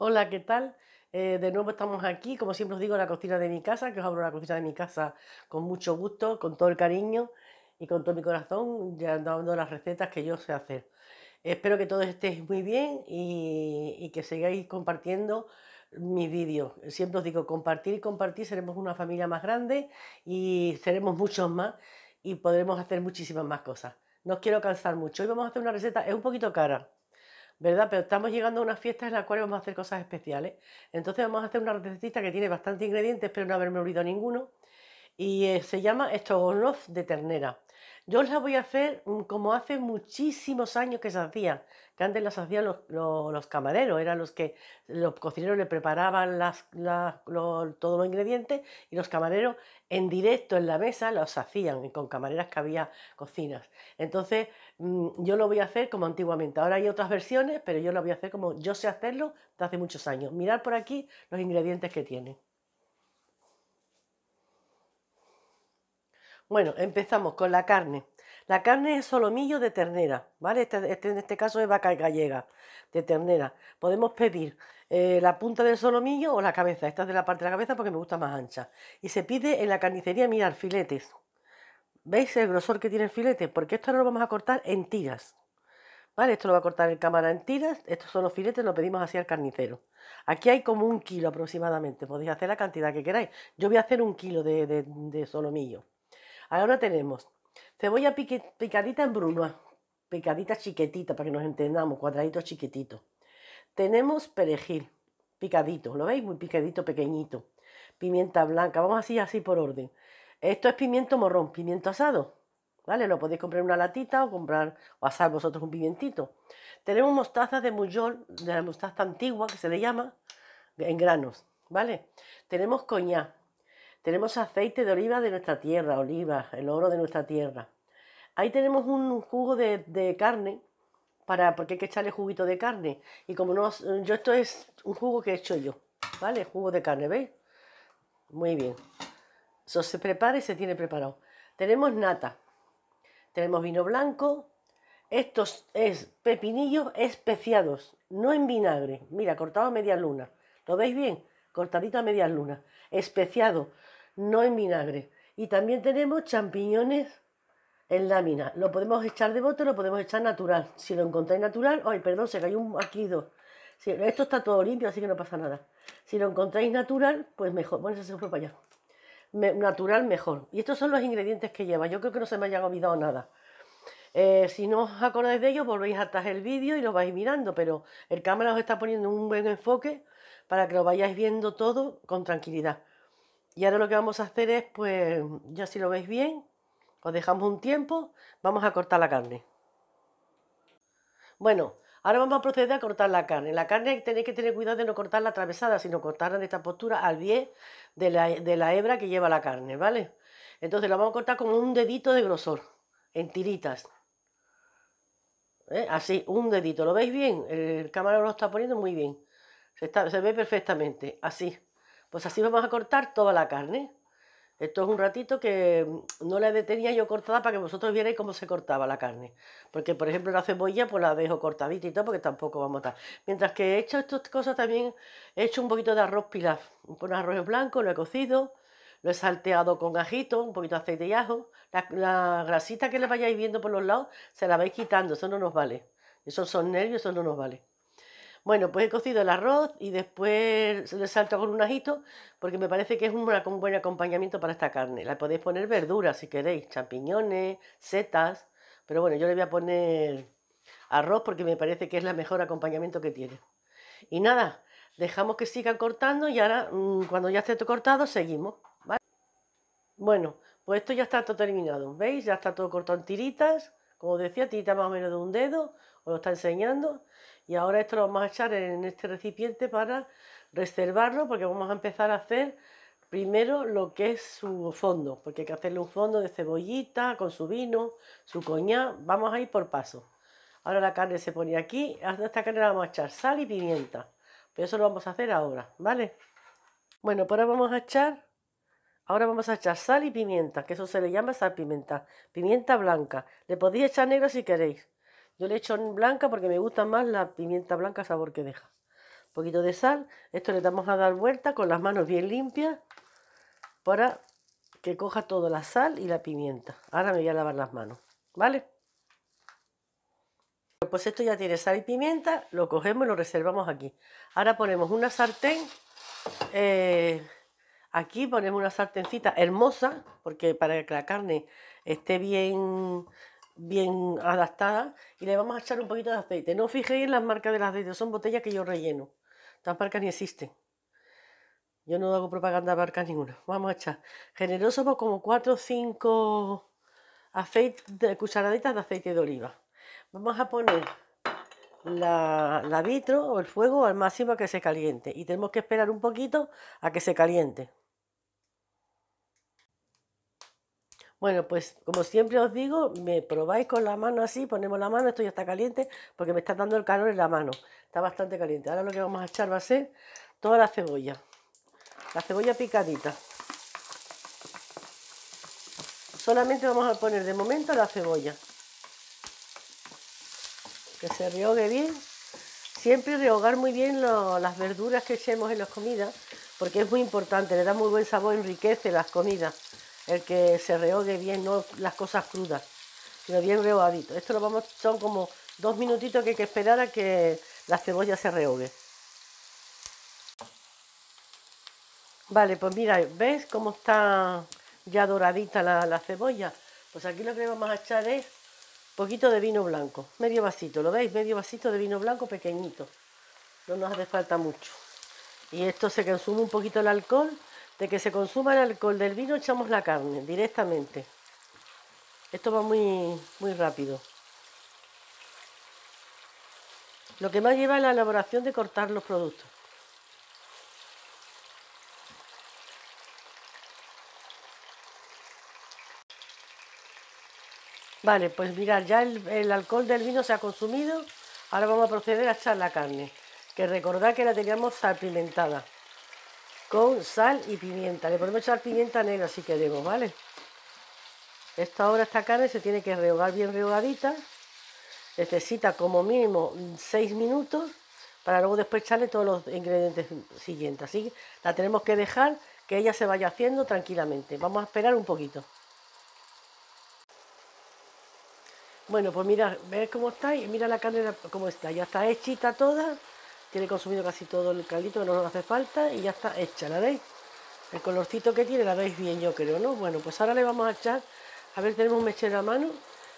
Hola, ¿qué tal? Eh, de nuevo estamos aquí, como siempre os digo, en la cocina de mi casa, que os abro la cocina de mi casa con mucho gusto, con todo el cariño y con todo mi corazón, ya dando las recetas que yo sé hacer. Espero que todos estéis muy bien y, y que sigáis compartiendo mis vídeos. Siempre os digo, compartir y compartir, seremos una familia más grande y seremos muchos más y podremos hacer muchísimas más cosas. No os quiero cansar mucho. Hoy vamos a hacer una receta, es un poquito cara, ¿verdad? Pero estamos llegando a unas fiestas en la cual vamos a hacer cosas especiales. Entonces vamos a hacer una recetita que tiene bastantes ingredientes, pero no haberme olvidado ninguno. Y eh, se llama estrogonoff de ternera. Yo las voy a hacer mm, como hace muchísimos años que se hacía. que antes las hacían los, camareros, eran los que los cocineros le preparaban todos los ingredientes y los camareros en directo en la mesa los hacían con camareras que había cocinas. Entonces mm, yo lo voy a hacer como antiguamente. Ahora hay otras versiones, pero yo lo voy a hacer como yo sé hacerlo desde hace muchos años. Mirad por aquí los ingredientes que tiene. Bueno, empezamos con la carne. La carne es solomillo de ternera, ¿vale? Este, este en este caso es vaca gallega, de ternera. Podemos pedir eh, la punta del solomillo o la cabeza. Esta es de la parte de la cabeza porque me gusta más ancha. Y se pide en la carnicería, mirar filetes. ¿Veis el grosor que tiene el filete? Porque esto no lo vamos a cortar en tiras. ¿Vale? Esto lo va a cortar en cámara en tiras. Estos son los filetes, lo pedimos así al carnicero. Aquí hay como un kilo aproximadamente. Podéis hacer la cantidad que queráis. Yo voy a hacer un kilo de solomillo. Ahora tenemos cebolla picadita en brunoa, picadita chiquitita para que nos entendamos, cuadraditos chiquititos. Tenemos perejil picadito, ¿lo veis? Muy picadito, pequeñito. Pimienta blanca, vamos así, así por orden. Esto es pimiento morrón, pimiento asado, ¿vale? Lo podéis comprar en una latita o comprar o asar vosotros un pimentito. Tenemos mostaza de Muyol, de la mostaza antigua que se le llama, en granos, ¿vale? Tenemos coñac, tenemos aceite de oliva de nuestra tierra, oliva, el oro de nuestra tierra. Ahí tenemos un jugo de, carne, para, porque hay que echarle juguito de carne. Y como no, yo esto es un jugo que he hecho yo, ¿vale? Jugo de carne, ¿veis? Muy bien. Eso se prepara y se tiene preparado. Tenemos nata, tenemos vino blanco, estos es pepinillos especiados, no en vinagre. Mira, cortado a media luna. ¿Lo veis bien? Cortadito a media luna. Especiado no en vinagre. Y también tenemos champiñones en lámina. Lo podemos echar de bote, lo podemos echar natural. Si lo encontráis natural, ay, perdón, se cayó un aquí esto está todo limpio, así que no pasa nada. Si lo encontráis natural, pues mejor. Bueno, eso se fue para allá. natural, mejor. Y estos son los ingredientes que lleva. Yo creo que no se me haya olvidado nada. Eh, si no os acordáis de ellos, volvéis atrás el vídeo y lo vais mirando, pero el cámara os está poniendo un buen enfoque para que lo vayáis viendo todo con tranquilidad. Y ahora lo que vamos a hacer es, pues, ya si lo veis bien, os dejamos un tiempo, vamos a cortar la carne. Bueno, ahora vamos a proceder a cortar la carne. La carne tenéis que tener cuidado de no cortarla atravesada, sino cortarla en esta postura al pie de la, hebra que lleva la carne, ¿vale? Entonces la vamos a cortar como un dedito de grosor, en tiritas. ¿Eh? Así, un dedito. ¿Lo veis bien? El cámara lo está poniendo muy bien. Se, se ve perfectamente, así. Pues así vamos a cortar toda la carne. Esto es un ratito que mm, no la detenía yo cortada para que vosotros vierais cómo se cortaba la carne. Porque, por ejemplo, la cebolla pues la dejo cortadita y todo porque tampoco va a matar. Mientras que he hecho estas cosas también he hecho un poquito de arroz pilaf. Un arroz blanco, lo he cocido, lo he salteado con ajito, un poquito de aceite y ajo. La, la grasita que le vayáis viendo por los lados se la vais quitando, eso no nos vale. Esos son nervios, eso no nos vale. Bueno, pues he cocido el arroz y después le salto con un ajito porque me parece que es un buen acompañamiento para esta carne. La podéis poner verduras si queréis, champiñones, setas, pero bueno, yo le voy a poner arroz porque me parece que es el mejor acompañamiento que tiene. Y nada, dejamos que sigan cortando y ahora mm, cuando ya esté todo cortado seguimos. ¿vale? Bueno, pues esto ya está todo terminado, ¿veis? Ya está todo cortado en tiritas, como decía, tirita más o menos de un dedo, os lo está enseñando. Y ahora esto lo vamos a echar en este recipiente para reservarlo porque vamos a empezar a hacer primero lo que es su fondo, porque hay que hacerle un fondo de cebollita con su vino, su coñá, vamos a ir por paso. Ahora la carne se pone aquí, hasta esta carne la vamos a echar sal y pimienta, pero eso lo vamos a hacer ahora, ¿vale? Bueno, pues ahora vamos a echar, ahora vamos a echar sal y pimienta, que eso se le llama sal pimienta, pimienta blanca, le podéis echar negro si queréis. Yo le echo en blanca porque me gusta más la pimienta blanca sabor que deja. Un poquito de sal. Esto le damos a dar vuelta con las manos bien limpias para que coja toda la sal y la pimienta. Ahora me voy a lavar las manos. ¿Vale? Pues esto ya tiene sal y pimienta. Lo cogemos y lo reservamos aquí. Ahora ponemos una sartén. Eh, aquí ponemos una sartencita hermosa porque para que la carne esté bien bien adaptada y le vamos a echar un poquito de aceite. No fijéis en las marcas del aceite, son botellas que yo relleno. Estas marcas ni existen. Yo no hago propaganda de marcas ninguna. Vamos a echar generoso como 4 o 5 cucharaditas de aceite de oliva. Vamos a poner la, la vitro o el fuego al máximo a que se caliente y tenemos que esperar un poquito a que se caliente. Bueno, pues como siempre os digo, me probáis con la mano así, ponemos la mano, esto ya está caliente porque me está dando el calor en la mano. Está bastante caliente. Ahora lo que vamos a echar va a ser toda la cebolla. La cebolla picadita. Solamente vamos a poner de momento la cebolla. Que se rehogue bien. Siempre rehogar muy bien las verduras que echemos en las comidas porque es muy importante, le da muy buen sabor, enriquece las comidas el que se rehogue bien, no las cosas crudas, sino bien rehogadito. Esto lo vamos, son como dos minutitos que hay que esperar a que la cebolla se rehogue. Vale, pues mira, ¿ves cómo está ya doradita la, la cebolla? Pues aquí lo que vamos a echar es poquito de vino blanco, medio vasito, ¿lo veis? Medio vasito de vino blanco pequeñito, no nos hace falta mucho. Y esto se consume un poquito el alcohol de que se consuma el alcohol del vino, echamos la carne directamente. Esto va muy, muy rápido. Lo que más lleva es la elaboración de cortar los productos. Vale, pues mirad, ya el, el, alcohol del vino se ha consumido. Ahora vamos a proceder a echar la carne, que recordad que la teníamos salpimentada con sal y pimienta. Le podemos echar pimienta negra así que queremos, ¿vale? Esta ahora, esta carne se tiene que rehogar bien rehogadita. Necesita como mínimo 6 minutos para luego después echarle todos los ingredientes siguientes. Así que la tenemos que dejar que ella se vaya haciendo tranquilamente. Vamos a esperar un poquito. Bueno, pues mira, ¿ves cómo está y mira la carne cómo está. Ya está hechita toda tiene consumido casi todo el caldito que no nos hace falta y ya está hecha, ¿la veis? El colorcito que tiene la veis bien yo creo, ¿no? Bueno, pues ahora le vamos a echar, a ver, tenemos un mechero a mano,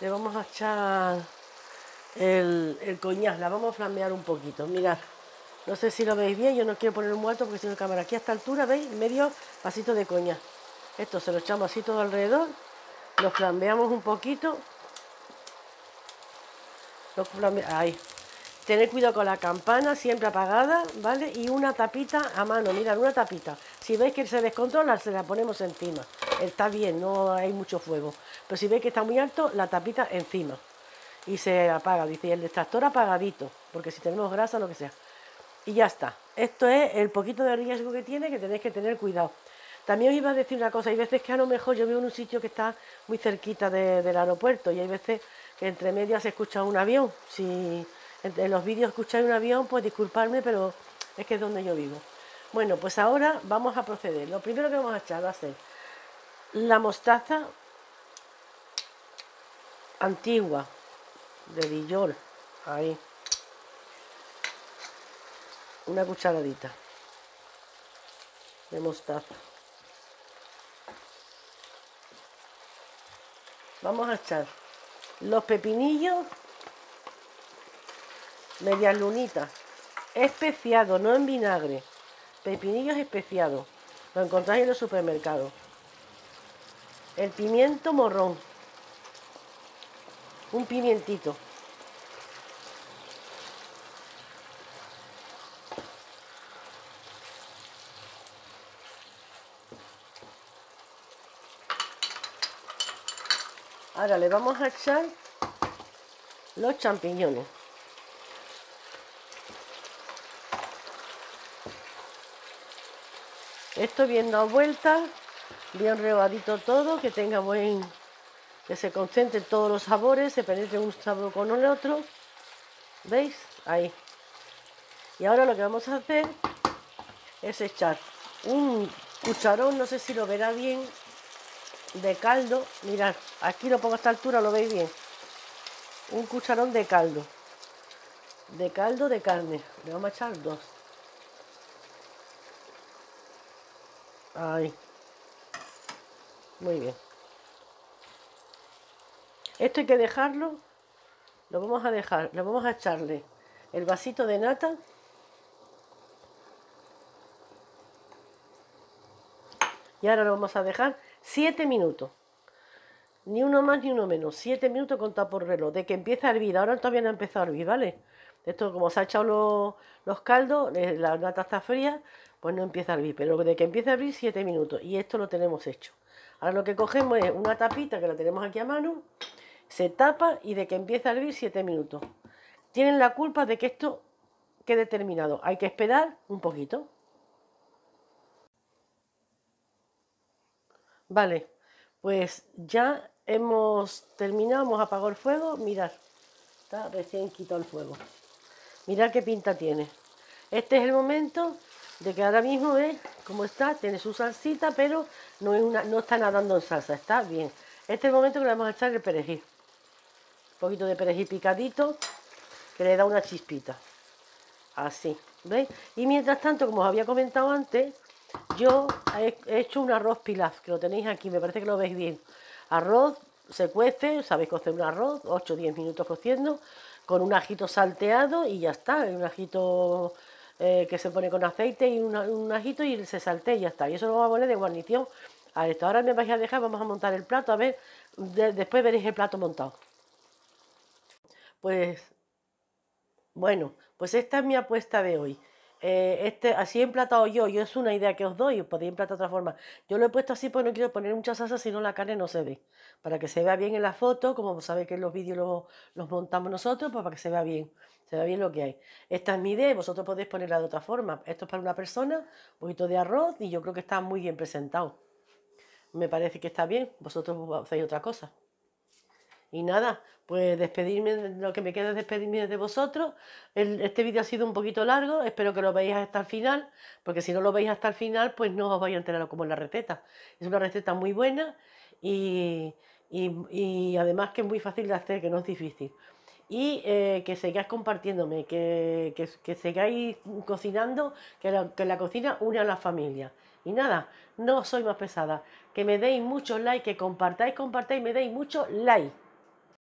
le vamos a echar el, coñaz. la vamos a flamear un poquito, mirad. No sé si lo veis bien, yo no quiero poner un muerto porque si no cámara. Aquí a esta altura, ¿veis? Medio vasito de coñaz. Esto se lo echamos así todo alrededor, lo flambeamos un poquito. Lo flameamos, Ahí, Tener cuidado con la campana, siempre apagada, ¿vale? Y una tapita a mano, mirad, una tapita. Si veis que se descontrola, se la ponemos encima. Está bien, no hay mucho fuego. Pero si veis que está muy alto, la tapita encima. Y se apaga, dice, y el extractor apagadito, porque si tenemos grasa, lo que sea. Y ya está. Esto es el poquito de riesgo que tiene, que tenéis que tener cuidado. También os iba a decir una cosa, hay veces que a lo mejor yo vivo en un sitio que está muy cerquita del aeropuerto y hay veces que entre medias se escucha un avión. Si en los vídeos escuchar un avión, pues disculparme, pero es que es donde yo vivo. Bueno, pues ahora vamos a proceder. Lo primero que vamos a echar va a ser la mostaza antigua de Dijon. Ahí. Una cucharadita de mostaza. Vamos a echar los pepinillos medias lunitas, especiado, no en vinagre, pepinillos especiados, lo encontráis en los supermercados. El pimiento morrón, un pimientito. Ahora le vamos a echar los champiñones. Esto viendo a vuelta, bien rebadito todo, que tenga buen, que se concentren todos los sabores, se penetre un sabor con el otro. ¿Veis? Ahí. Y ahora lo que vamos a hacer es echar un cucharón, no sé si lo verá bien, de caldo. Mirad, aquí lo pongo a esta altura, lo veis bien. Un cucharón de caldo. De caldo de carne. Le vamos a echar dos. Ay. Muy bien. Esto hay que dejarlo. Lo vamos a dejar, lo vamos a echarle el vasito de nata. Y ahora lo vamos a dejar 7 minutos. Ni uno más ni uno menos. 7 minutos con por reloj. De que empieza a hervir. Ahora todavía no ha empezado a hervir, ¿vale? Esto como se ha echado los caldos, eh, la nata está fría, pues no empieza a hervir, pero de que empieza a hervir 7 minutos y esto lo tenemos hecho. Ahora lo que cogemos es una tapita que la tenemos aquí a mano, se tapa y de que empieza a hervir 7 minutos. Tienen la culpa de que esto quede terminado, hay que esperar un poquito. Vale, pues ya hemos terminado, hemos apagado el fuego, mirad, está recién quitado el fuego. Mirad qué pinta tiene. Este es el momento de que ahora mismo ve cómo está, tiene su salsita, pero no, es una, no está nadando en salsa, está bien. Este es el momento que le vamos a echar el perejil. Un poquito de perejil picadito, que le da una chispita. Así, ¿veis? Y mientras tanto, como os había comentado antes, yo he hecho un arroz pilaf, que lo tenéis aquí, me parece que lo veis bien. Arroz se cuece, sabéis cocer un arroz, 8 o 10 minutos cociendo, con un ajito salteado y ya está, un ajito eh, que se pone con aceite y un ajito y se saltea y ya está. Y eso lo vamos a poner de guarnición a esto. Ahora me vais a dejar, vamos a montar el plato, a ver, después veréis el plato montado. Pues, bueno, pues esta es mi apuesta de hoy. Eh, este, así he emplatado yo, yo es una idea que os doy, podéis emplatar de otra forma. Yo lo he puesto así porque no quiero poner muchas salsa, si no la carne no se ve. Para que se vea bien en la foto, como sabéis que en los vídeos los, montamos nosotros, pues para que se vea bien, se vea bien lo que hay. Esta es mi idea, vosotros podéis ponerla de otra forma. Esto es para una persona, un poquito de arroz y yo creo que está muy bien presentado. Me parece que está bien, vosotros hacéis otra cosa. Y nada, pues despedirme, lo que me queda es despedirme de vosotros. este vídeo ha sido un poquito largo, espero que lo veáis hasta el final, porque si no lo veis hasta el final, pues no os vais a enterar como es la receta. Es una receta muy buena y, además que es muy fácil de hacer, que no es difícil. Y eh, que sigáis compartiéndome, que, que, sigáis cocinando, que que la cocina une a la familia. Y nada, no soy más pesada. Que me deis muchos likes, que compartáis, compartáis, me deis muchos likes.